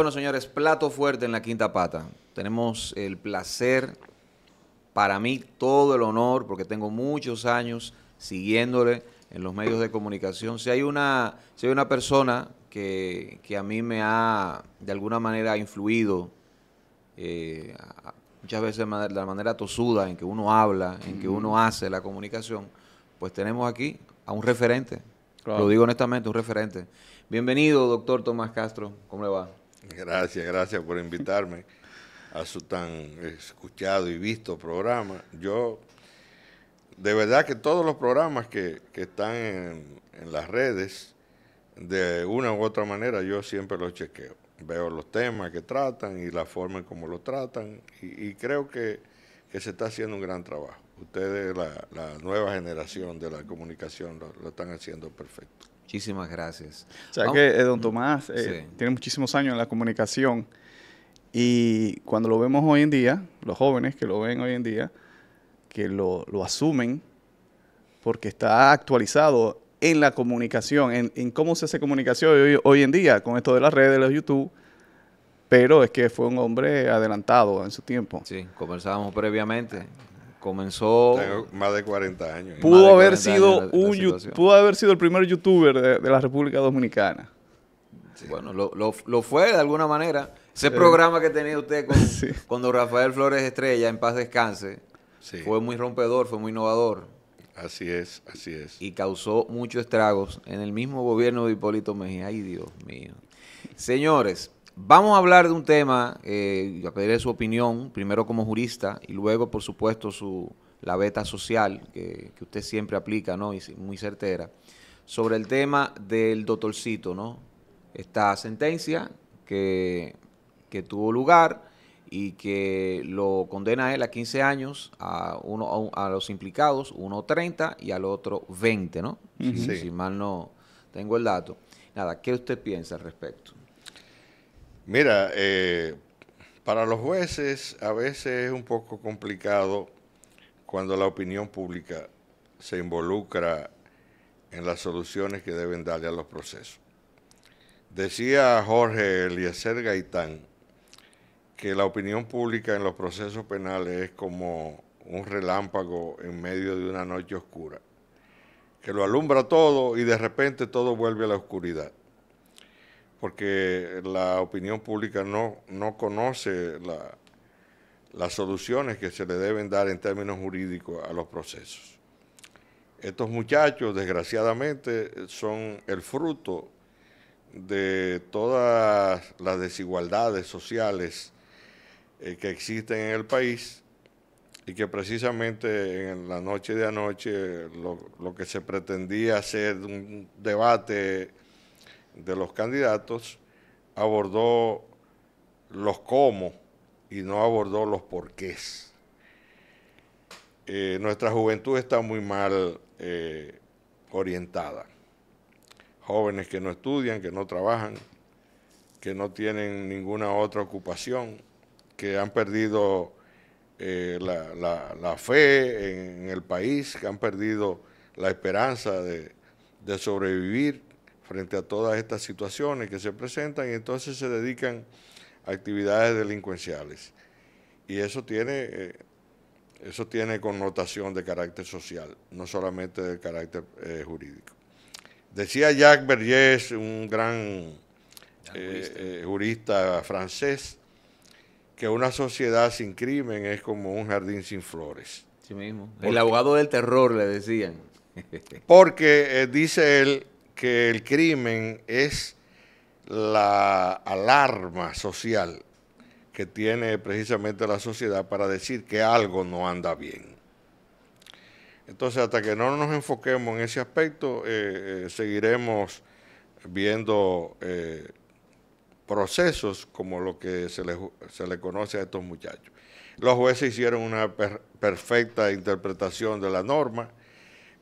Bueno, señores, plato fuerte en la quinta pata. Tenemos el placer, para mí todo el honor, porque tengo muchos años siguiéndole en los medios de comunicación. Si hay una, si hay una persona que, a mí me ha, de alguna manera, influido, eh, muchas veces de la manera tosuda en que uno habla, en que uno hace la comunicación, pues tenemos aquí a un referente. Lo digo honestamente, un referente. Bienvenido, doctor Tomás Castro. ¿Cómo le va? Gracias, gracias por invitarme a su tan escuchado y visto programa. Yo, de verdad que todos los programas que, que están en, las redes, de una u otra manera, yo siempre los chequeo. Veo los temas que tratan y la forma en cómo lo tratan y, creo que, se está haciendo un gran trabajo. Ustedes, la, nueva generación de la comunicación, lo están haciendo perfecto. Muchísimas gracias. O sea ah, que eh, don mm, Tomás eh, tiene muchísimos años en la comunicación y cuando lo vemos hoy en día, los jóvenes que lo ven hoy en día, que lo, asumen porque está actualizado en la comunicación, en, cómo se hace comunicación hoy, hoy, en día con esto de las redes, de los YouTube, pero es que fue un hombre adelantado en su tiempo. Sí, conversábamos previamente comenzó Tengo más de 40 años pudo haber sido un pudo haber sido el primer youtuber de, la República Dominicana bueno lo, fue de alguna manera ese programa que tenía usted con, cuando Rafael Flores Estrella en paz descanse fue muy rompedor fue muy innovador así es así es y causó muchos estragos en el mismo gobierno de Hipólito Mejía ay Dios mío señores Vamos a hablar de un tema, eh, yo pediré su opinión, primero como jurista y luego, por supuesto, su, la beta social que, usted siempre aplica, ¿no? Y muy certera, sobre el tema del doctorcito, ¿no? Esta sentencia que, tuvo lugar y que lo condena él a 15 años, a uno a, los implicados, uno 30 y al otro 20, ¿no? si mal no tengo el dato. Nada, ¿qué usted piensa al respecto? Mira, eh, para los jueces a veces es un poco complicado cuando la opinión pública se involucra en las soluciones que deben darle a los procesos. Decía Jorge Eliezer Gaitán que la opinión pública en los procesos penales es como un relámpago en medio de una noche oscura, que lo alumbra todo y de repente todo vuelve a la oscuridad porque la opinión pública no, no conoce las soluciones que se le deben dar en términos jurídicos a los procesos. Estos muchachos, desgraciadamente, son el fruto de todas las desigualdades sociales eh, que existen en el país y que precisamente en la noche de anoche lo, lo que se pretendía hacer un debate de los candidatos abordó los cómo y no abordó los porqués. Eh, nuestra juventud está muy mal eh, orientada. Jóvenes que no estudian, que no trabajan, que no tienen ninguna otra ocupación, que han perdido eh, la, fe en, el país, que han perdido la esperanza de sobrevivir frente a todas estas situaciones que se presentan y entonces se dedican a actividades delincuenciales. Y eso tiene, eh, eso tiene connotación de carácter social, no solamente de carácter eh, jurídico. Decía Jacques Vergès un gran eh, jurista francés, que una sociedad sin crimen es como un jardín sin flores. Sí mismo. El abogado del terror, le decían. Porque dice él que el crimen es la alarma social que tiene precisamente la sociedad para decir que algo no anda bien. Entonces, hasta que no nos enfoquemos en ese aspecto, eh, eh, seguiremos viendo eh, procesos como lo que se le, conoce a estos muchachos. Los jueces hicieron una perfecta interpretación de la norma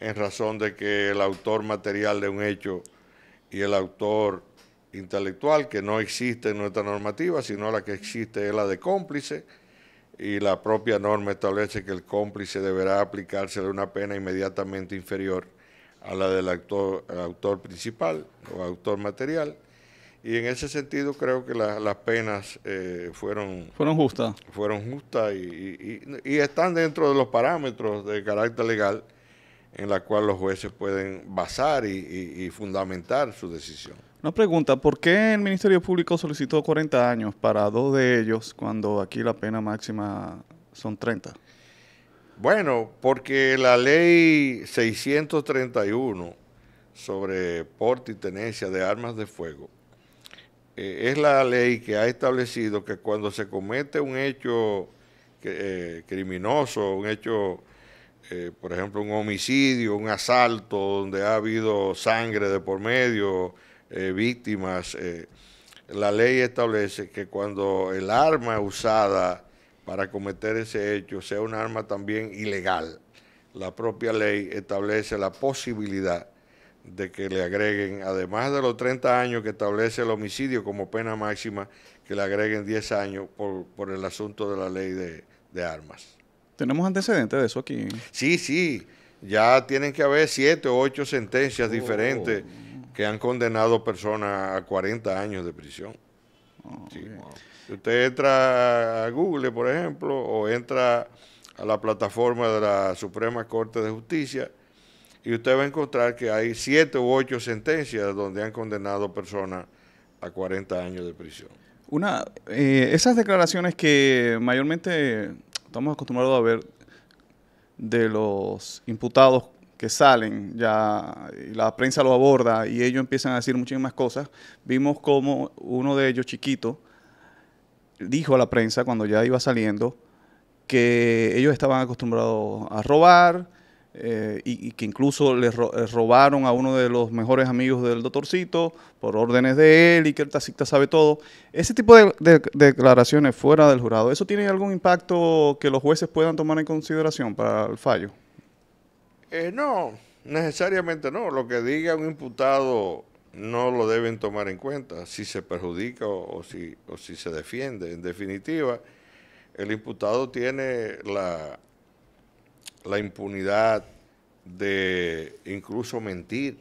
en razón de que el autor material de un hecho y el autor intelectual, que no existe en nuestra normativa, sino la que existe es la de cómplice, y la propia norma establece que el cómplice deberá aplicársele una pena inmediatamente inferior a la del autor, autor principal o autor material. Y en ese sentido creo que las penas eh, fueron... Fueron justas. Fueron justas y están dentro de los parámetros de carácter legal en la cual los jueces pueden basar y, fundamentar su decisión. Una pregunta, ¿por qué el Ministerio Público solicitó 40 años para dos de ellos cuando aquí la pena máxima son 30? Bueno, porque la ley 631 sobre porte y tenencia de armas de fuego eh, es la ley que ha establecido que cuando se comete un hecho eh, criminoso, un hecho eh, por ejemplo, un homicidio, un asalto donde ha habido sangre de por medio, eh, víctimas, eh, la ley establece que cuando el arma usada para cometer ese hecho sea un arma también ilegal, la propia ley establece la posibilidad de que le agreguen, además de los 30 años que establece el homicidio como pena máxima, que le agreguen 10 años por, el asunto de la ley de armas. Tenemos antecedentes de eso aquí. Sí, sí. Ya tienen que haber siete o ocho sentencias diferentes oh. que han condenado personas a 40 años de prisión. Oh, usted entra a Google, por ejemplo, o entra a la plataforma de la Suprema Corte de Justicia y usted va a encontrar que hay siete u ocho sentencias donde han condenado personas a 40 años de prisión. Una, eh, esas declaraciones que mayormente estamos acostumbrados a ver de los imputados que salen, ya y la prensa lo aborda y ellos empiezan a decir muchísimas cosas. Vimos como uno de ellos, chiquito, dijo a la prensa cuando ya iba saliendo que ellos estaban acostumbrados a robar, eh, y, que incluso le eh, robaron a uno de los mejores amigos del doctorcito por órdenes de él y que el taxista sabe todo. Ese tipo de, declaraciones fuera del jurado, ¿eso tiene algún impacto que los jueces puedan tomar en consideración para el fallo? Eh, no, necesariamente no. Lo que diga un imputado no lo deben tomar en cuenta, si se perjudica si, o si se defiende. En definitiva, el imputado tiene la la impunidad de incluso mentir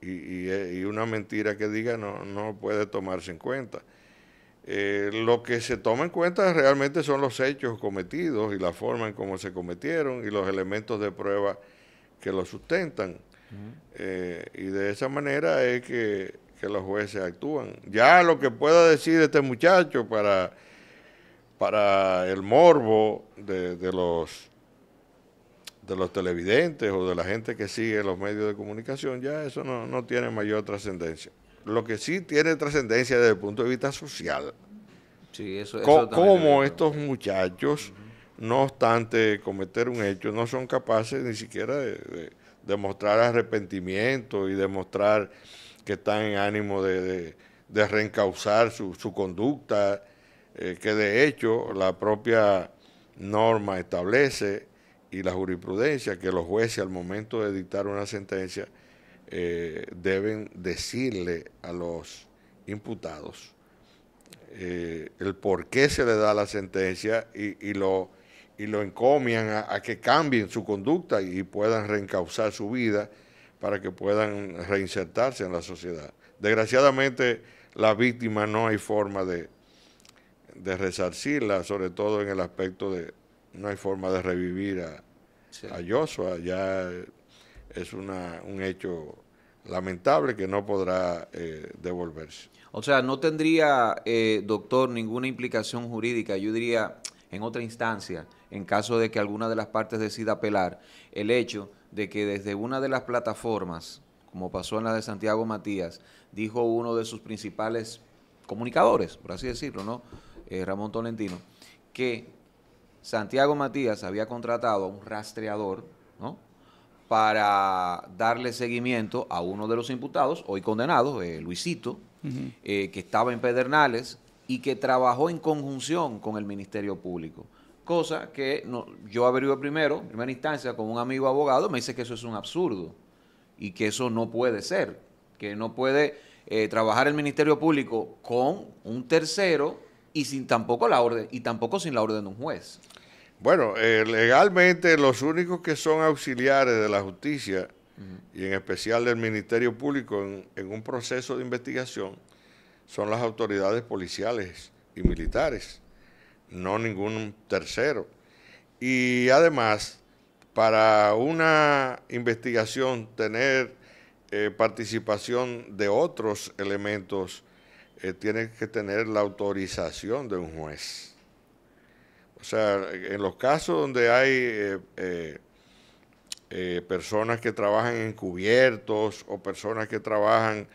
y, una mentira que diga no, no puede tomarse en cuenta. Eh, lo que se toma en cuenta realmente son los hechos cometidos y la forma en cómo se cometieron y los elementos de prueba que lo sustentan. Eh, y de esa manera es que, los jueces actúan. Ya lo que pueda decir este muchacho para, para el morbo de los de los televidentes o de la gente que sigue los medios de comunicación, ya eso no, tiene mayor trascendencia. Lo que sí tiene trascendencia desde el punto de vista social. Sí, Cómo estos muchachos, no obstante cometer un hecho, no son capaces ni siquiera de, demostrar arrepentimiento y demostrar que están en ánimo de, de, reencauzar su, su conducta, eh, que de hecho la propia norma establece y la jurisprudencia que los jueces al momento de dictar una sentencia eh, deben decirle a los imputados eh, el por qué se le da la sentencia y, lo, y lo encomian a, que cambien su conducta y puedan reencauzar su vida para que puedan reinsertarse en la sociedad. Desgraciadamente, la víctima no hay forma de, de resarcirla, sobre todo en el aspecto de, no hay forma de revivir a, a Ya es una, un hecho lamentable que no podrá eh, devolverse. O sea, no tendría, eh, doctor, ninguna implicación jurídica, yo diría, en otra instancia, en caso de que alguna de las partes decida apelar, el hecho de que desde una de las plataformas, como pasó en la de Santiago Matías, dijo uno de sus principales comunicadores, por así decirlo, ¿no? Eh, Ramón Tolentino, que Santiago Matías había contratado a un rastreador para darle seguimiento a uno de los imputados, hoy condenado, eh, Luisito, eh, que estaba en Pedernales y que trabajó en conjunción con el Ministerio Público. Cosa que yo averigué primero, en primera instancia, con un amigo abogado, me dice que eso es un absurdo y que eso no puede ser, que no puede eh, trabajar el Ministerio Público con un tercero y sin tampoco la orden y tampoco sin la orden de un juez. Bueno, eh, legalmente los únicos que son auxiliares de la justicia y en especial del Ministerio Público en, un proceso de investigación son las autoridades policiales y militares, no ningún tercero. Y además, para una investigación tener eh, participación de otros elementos eh, tiene que tener la autorización de un juez. O sea, en los casos donde hay eh, eh, personas que trabajan encubiertos o personas que trabajan,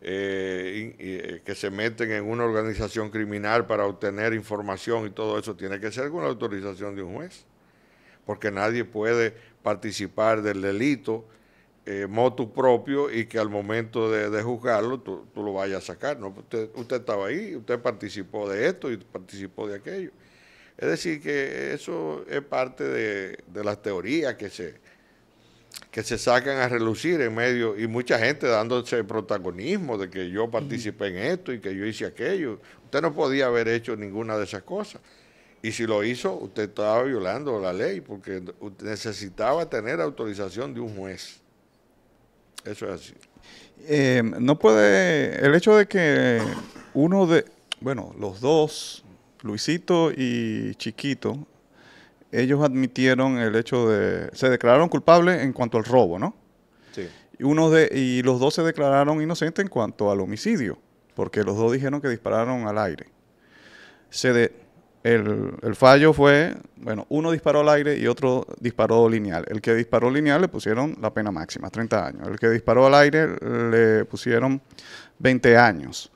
que se meten en una organización criminal para obtener información y todo eso, tiene que ser con la autorización de un juez, porque nadie puede participar del delito eh, motu propio y que al momento de, juzgarlo tú, lo vayas a sacar. Usted, estaba ahí, usted participó de esto y participó de aquello. Es decir, que eso es parte de, las teorías que se, que se sacan a relucir en medio y mucha gente dándose protagonismo de que yo participé en esto y que yo hice aquello. Usted no podía haber hecho ninguna de esas cosas. Y si lo hizo, usted estaba violando la ley porque necesitaba tener autorización de un juez. Eso es así. Em, no puede, el hecho de que uno de, bueno, los dos, Luisito y Chiquito, ellos admitieron el hecho de, se declararon culpables en cuanto al robo, ¿no? Sí. Y, uno de, y los dos se declararon inocentes en cuanto al homicidio, porque los dos dijeron que dispararon al aire. Se el, fallo fue, bueno, uno disparó al aire y otro disparó lineal. El que disparó lineal le pusieron la pena máxima, 30 años. El que disparó al aire le pusieron 20 años.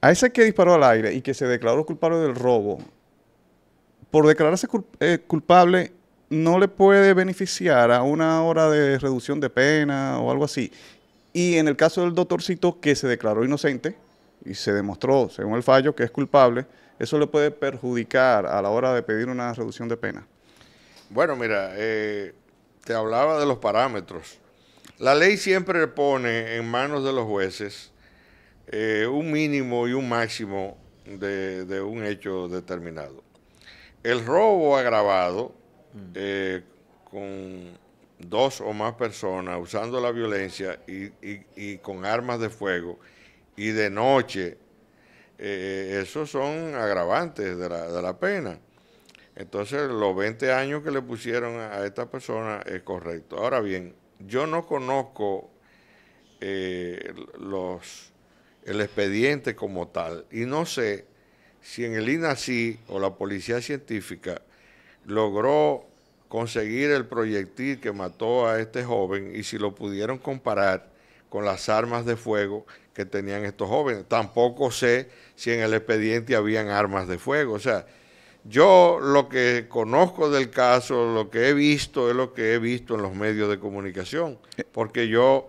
A ese que disparó al aire y que se declaró culpable del robo, por declararse eh, culpable no le puede beneficiar a una hora de reducción de pena o algo así. Y en el caso del doctorcito que se declaró inocente y se demostró, según el fallo, que es culpable, eso le puede perjudicar a la hora de pedir una reducción de pena? Bueno, mira, eh, te hablaba de los parámetros. La ley siempre pone en manos de los jueces eh, un mínimo y un máximo de, un hecho determinado. El robo agravado mm. eh, con dos o más personas usando la violencia y con armas de fuego y de noche eh, esos son agravantes de la, pena. Entonces, los 20 años que le pusieron a esta persona es correcto. Ahora bien, yo no conozco eh, los, el expediente como tal y no sé si en el INACI o la Policía Científica logró conseguir el proyectil que mató a este joven y si lo pudieron comparar con las armas de fuego que tenían estos jóvenes. Tampoco sé si en el expediente habían armas de fuego. O sea, yo lo que conozco del caso, lo que he visto, es lo que he visto en los medios de comunicación, eh. porque yo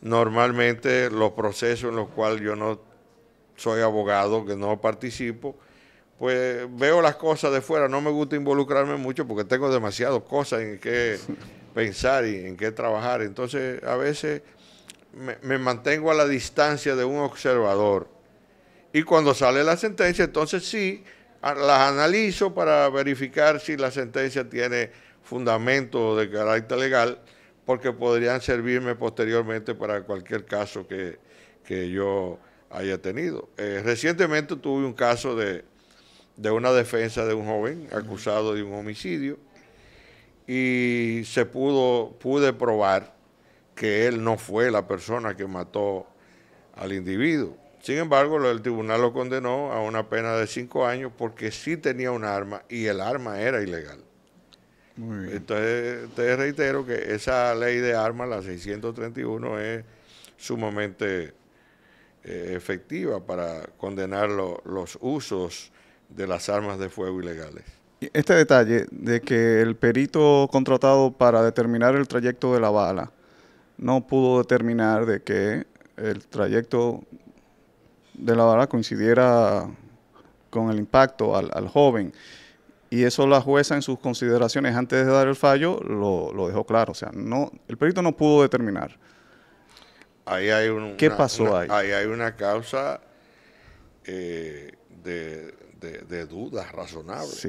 normalmente los procesos en los cuales yo no soy abogado, que no participo, pues veo las cosas de fuera, no me gusta involucrarme mucho porque tengo demasiadas cosas en que pensar y en qué trabajar. Entonces, a veces me, mantengo a la distancia de un observador. Y cuando sale la sentencia, entonces sí, las analizo para verificar si la sentencia tiene fundamento de carácter legal, porque podrían servirme posteriormente para cualquier caso que, yo haya tenido. Eh, recientemente tuve un caso de, de, una defensa de un joven acusado de un homicidio y se pudo, pude probar que él no fue la persona que mató al individuo. Sin embargo, el tribunal lo condenó a una pena de cinco años porque sí tenía un arma y el arma era ilegal. Entonces, te reitero que esa ley de armas, la 631, es sumamente eh, efectiva para condenar los usos de las armas de fuego ilegales. Este detalle de que el perito contratado para determinar el trayecto de la bala no pudo determinar de que el trayecto de la bala coincidiera con el impacto al, joven. Y eso la jueza en sus consideraciones antes de dar el fallo lo, dejó claro. O sea, no, el perito no pudo determinar. Ahí hay un, ¿Qué pasó ahí? Ahí hay una causa eh, de, de, dudas razonables.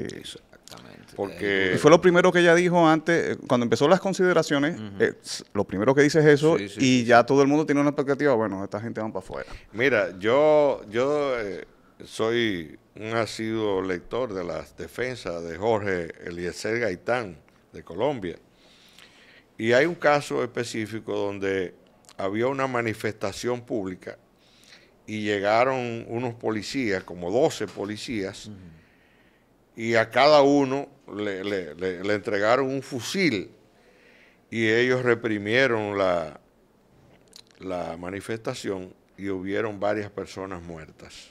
Exactamente. Porque fue lo primero que ella dijo antes, eh, cuando empezó las consideraciones, eh, lo primero que dice es eso y ya todo el mundo tiene una expectativa, bueno, esta gente va para afuera. Mira, yo, yo eh, soy un asiduo lector de las defensas de Jorge Eliezer Gaitán de Colombia. Y hay un caso específico donde había una manifestación pública y llegaron unos policías, como 12 policías, y a cada uno le, entregaron un fusil y ellos reprimieron la, la manifestación y hubieron varias personas muertas.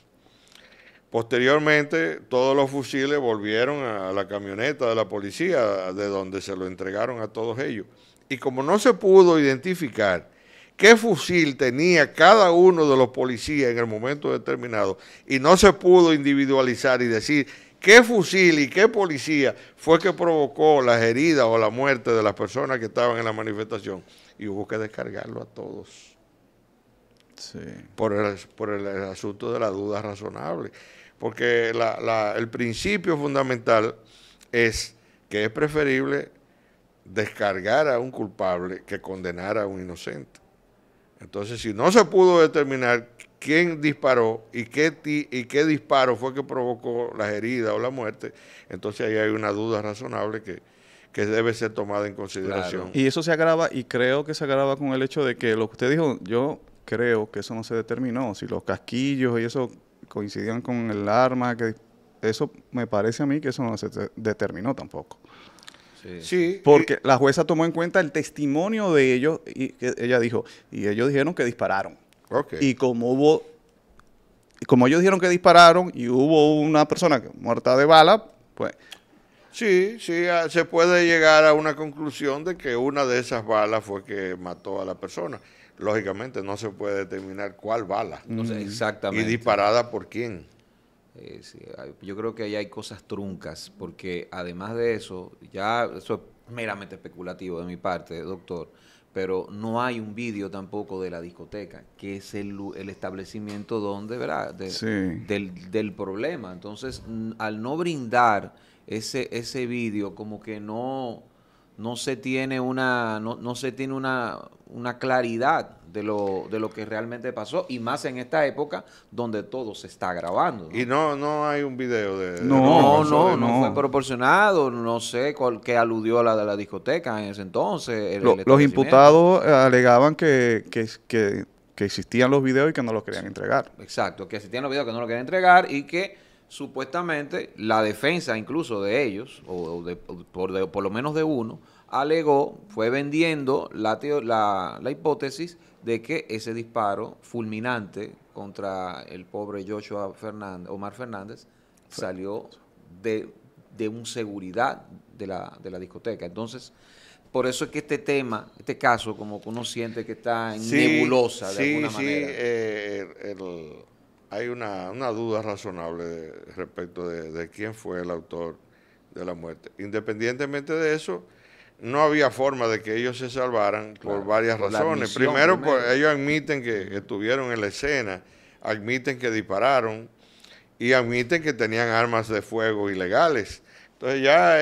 Posteriormente, todos los fusiles volvieron a la camioneta de la policía, de donde se lo entregaron a todos ellos. Y como no se pudo identificar qué fusil tenía cada uno de los policías en el momento determinado, y no se pudo individualizar y decir qué fusil y qué policía fue que provocó las heridas o la muerte de las personas que estaban en la manifestación. Y hubo que descargarlo a todos. Sí. Por, el, asunto de la duda razonable. Porque el principio fundamental es que es preferible descargar a un culpable que condenar a un inocente. Entonces, si no se pudo determinar quién disparó y qué, y qué disparo fue que provocó las heridas o la muerte, entonces ahí hay una duda razonable que, que debe ser tomada en consideración. Y eso se agrava, y creo que se agrava con el hecho de que lo que usted dijo, yo creo que eso no se determinó, si los casquillos y eso coincidían con el arma, que eso me parece a mí que eso no se determinó tampoco. Sí. Porque la jueza tomó en cuenta el testimonio de ellos y que ella dijo, y ellos dijeron que dispararon. Y como hubo, como ellos dijeron que dispararon y hubo una persona muerta de bala, pues... Sí, sí, ah, se puede llegar a una conclusión de que una de esas balas fue que mató a la persona. Lógicamente no se puede determinar cuál bala. No sé, mm. exactamente. Y disparada por quién. Eh, yo creo que ahí hay cosas truncas, porque además de eso, ya eso es meramente especulativo de mi parte, doctor, pero no hay un vídeo tampoco de la discoteca, que es el, el establecimiento donde, ¿verdad? del, del, problema. Entonces, al no brindar ese, ese vídeo, como que no no se tiene una, no, no se tiene una, una claridad de lo, de lo que realmente pasó, y más en esta época donde todo se está grabando. Y no, no hay un video de... No, no, no, no, fue proporcionado, no sé qué aludió a la de la discoteca en ese entonces. los imputados eh, alegaban que, que, que, existían los videos y que no los querían entregar. Exacto, que existían los videos que no los querían entregar y que supuestamente la defensa incluso de ellos, o, por, lo menos de uno, alegó, fue vendiendo la, la, hipótesis de que ese disparo fulminante contra el pobre Joshua Fernández, Omar Fernández salió de, de, un seguridad de la, de la discoteca. Entonces, por eso es que este tema, este caso, como que uno siente que está en nebulosa de alguna manera. Eh, el, hay una, duda razonable respecto de, quién fue el autor de la muerte. Independientemente de eso, no había forma de que ellos se salvaran por varias razones. Primero, pues, ellos admiten que estuvieron en la escena, admiten que dispararon y admiten que tenían armas de fuego ilegales. Entonces ya eh,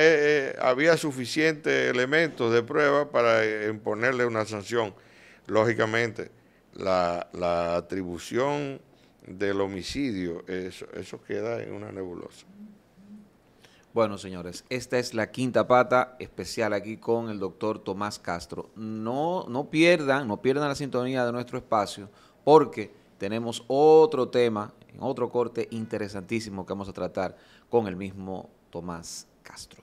eh, había suficientes elementos de prueba para eh, imponerle una sanción. Lógicamente, la atribución del homicidio, eso, queda en una nebulosa. Bueno, señores, esta es la quinta pata especial aquí con el doctor Tomás Castro. No, no pierdan, no pierdan la sintonía de nuestro espacio porque tenemos otro tema, otro corte interesantísimo que vamos a tratar con el mismo Tomás Castro.